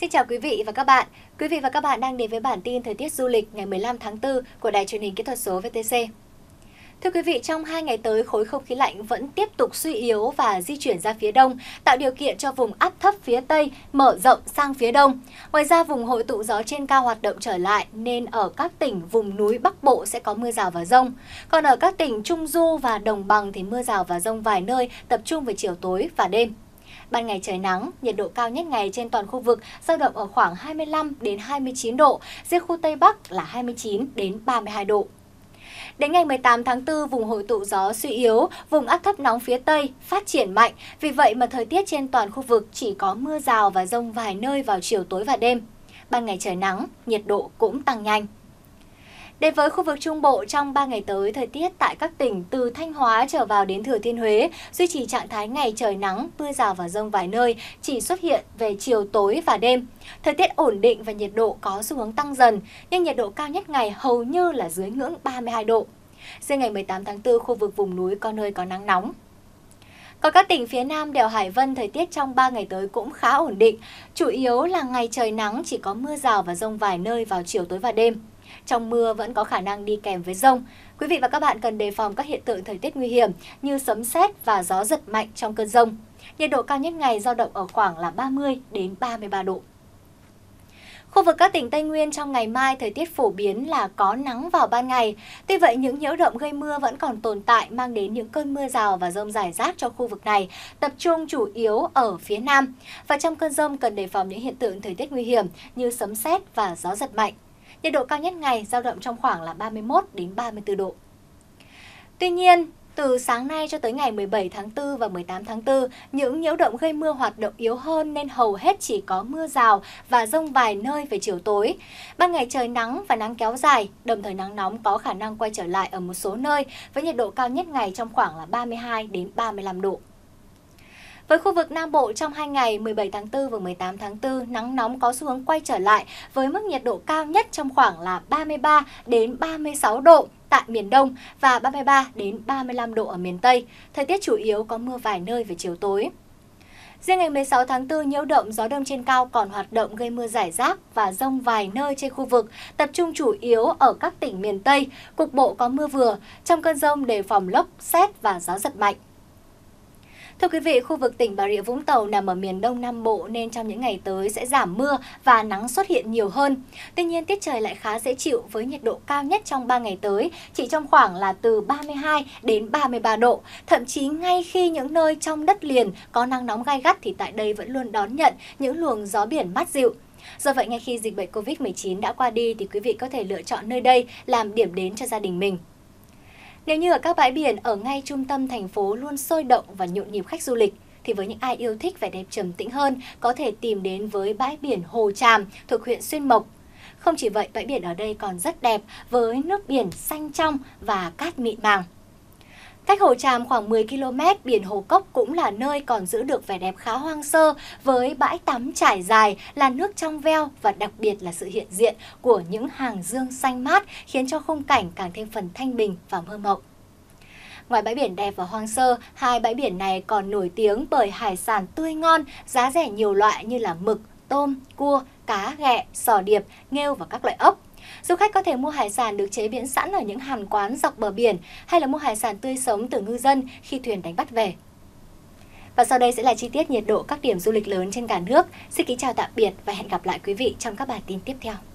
Xin chào quý vị và các bạn. Quý vị và các bạn đang đến với bản tin thời tiết du lịch ngày 15 tháng 4 của Đài truyền hình kỹ thuật số VTC. Thưa quý vị, trong hai ngày tới, khối không khí lạnh vẫn tiếp tục suy yếu và di chuyển ra phía đông, tạo điều kiện cho vùng áp thấp phía Tây mở rộng sang phía đông. Ngoài ra, vùng hội tụ gió trên cao hoạt động trở lại nên ở các tỉnh vùng núi Bắc Bộ sẽ có mưa rào và rông. Còn ở các tỉnh Trung Du và Đồng Bằng thì mưa rào và rông vài nơi tập trung về chiều tối và đêm. Ban ngày trời nắng, nhiệt độ cao nhất ngày trên toàn khu vực dao động ở khoảng 25 đến 29 độ, riêng khu Tây Bắc là 29 đến 32 độ. Đến ngày 18 tháng 4, vùng hội tụ gió suy yếu, vùng áp thấp nóng phía Tây phát triển mạnh. Vì vậy mà thời tiết trên toàn khu vực chỉ có mưa rào và rông vài nơi vào chiều tối và đêm. Ban ngày trời nắng, nhiệt độ cũng tăng nhanh. Đến với khu vực Trung Bộ trong 3 ngày tới, thời tiết tại các tỉnh từ Thanh Hóa trở vào đến Thừa Thiên Huế duy trì trạng thái ngày trời nắng, mưa rào và rông vài nơi, chỉ xuất hiện về chiều tối và đêm. Thời tiết ổn định và nhiệt độ có xu hướng tăng dần, nhưng nhiệt độ cao nhất ngày hầu như là dưới ngưỡng 32 độ. Riêng ngày 18 tháng 4, khu vực vùng núi có nơi có nắng nóng. Còn các tỉnh phía Nam đèo Hải Vân thời tiết trong 3 ngày tới cũng khá ổn định, chủ yếu là ngày trời nắng chỉ có mưa rào và rông vài nơi vào chiều tối và đêm. Trong mưa vẫn có khả năng đi kèm với rông. Quý vị và các bạn cần đề phòng các hiện tượng thời tiết nguy hiểm như sấm sét và gió giật mạnh trong cơn rông. Nhiệt độ cao nhất ngày giao động ở khoảng là 30 đến 33 độ. Khu vực các tỉnh Tây Nguyên trong ngày mai thời tiết phổ biến là có nắng vào ban ngày. Tuy vậy, những nhiễu động gây mưa vẫn còn tồn tại mang đến những cơn mưa rào và rông rải rác cho khu vực này, tập trung chủ yếu ở phía Nam. Và trong cơn rông cần đề phòng những hiện tượng thời tiết nguy hiểm như sấm sét và gió giật mạnh nhiệt độ cao nhất ngày giao động trong khoảng là 31 đến 34 độ. Tuy nhiên, từ sáng nay cho tới ngày 17 tháng 4 và 18 tháng 4, những nhiễu động gây mưa hoạt động yếu hơn nên hầu hết chỉ có mưa rào và rông vài nơi về chiều tối. Ban ngày trời nắng và nắng kéo dài, đồng thời nắng nóng có khả năng quay trở lại ở một số nơi với nhiệt độ cao nhất ngày trong khoảng là 32 đến 35 độ. Với khu vực Nam Bộ trong 2 ngày 17 tháng 4 và 18 tháng 4, nắng nóng có xu hướng quay trở lại với mức nhiệt độ cao nhất trong khoảng là 33 đến 36 độ tại miền Đông và 33 đến 35 độ ở miền Tây. Thời tiết chủ yếu có mưa vài nơi về chiều tối. Riêng ngày 16 tháng 4, nhiễu động gió đông trên cao còn hoạt động gây mưa rải rác và rông vài nơi trên khu vực, tập trung chủ yếu ở các tỉnh miền Tây, cục bộ có mưa vừa, trong cơn rông đề phòng lốc, xét và gió giật mạnh. Thưa quý vị, khu vực tỉnh Bà Rịa Vũng Tàu nằm ở miền Đông Nam Bộ nên trong những ngày tới sẽ giảm mưa và nắng xuất hiện nhiều hơn. Tuy nhiên, tiết trời lại khá dễ chịu với nhiệt độ cao nhất trong 3 ngày tới chỉ trong khoảng là từ 32 đến 33 độ. Thậm chí ngay khi những nơi trong đất liền có nắng nóng gai gắt thì tại đây vẫn luôn đón nhận những luồng gió biển mát dịu. Do vậy, ngay khi dịch bệnh COVID-19 đã qua đi thì quý vị có thể lựa chọn nơi đây làm điểm đến cho gia đình mình. Nếu như ở các bãi biển ở ngay trung tâm thành phố luôn sôi động và nhộn nhịp khách du lịch, thì với những ai yêu thích vẻ đẹp trầm tĩnh hơn, có thể tìm đến với bãi biển Hồ Tràm thuộc huyện Xuyên Mộc. Không chỉ vậy, bãi biển ở đây còn rất đẹp với nước biển xanh trong và cát mịn màng. Cách Hồ Tràm khoảng 10 km, biển Hồ Cốc cũng là nơi còn giữ được vẻ đẹp khá hoang sơ với bãi tắm trải dài, là nước trong veo và đặc biệt là sự hiện diện của những hàng dương xanh mát khiến cho khung cảnh càng thêm phần thanh bình và mơ mộng. Ngoài bãi biển đẹp và hoang sơ, hai bãi biển này còn nổi tiếng bởi hải sản tươi ngon, giá rẻ nhiều loại như là mực, tôm, cua, cá, ghẹ, sò điệp, nghêu và các loại ốc. Du khách có thể mua hải sản được chế biến sẵn ở những hàng quán dọc bờ biển hay là mua hải sản tươi sống từ ngư dân khi thuyền đánh bắt về. Và sau đây sẽ là chi tiết nhiệt độ các điểm du lịch lớn trên cả nước. Xin kính chào tạm biệt và hẹn gặp lại quý vị trong các bản tin tiếp theo.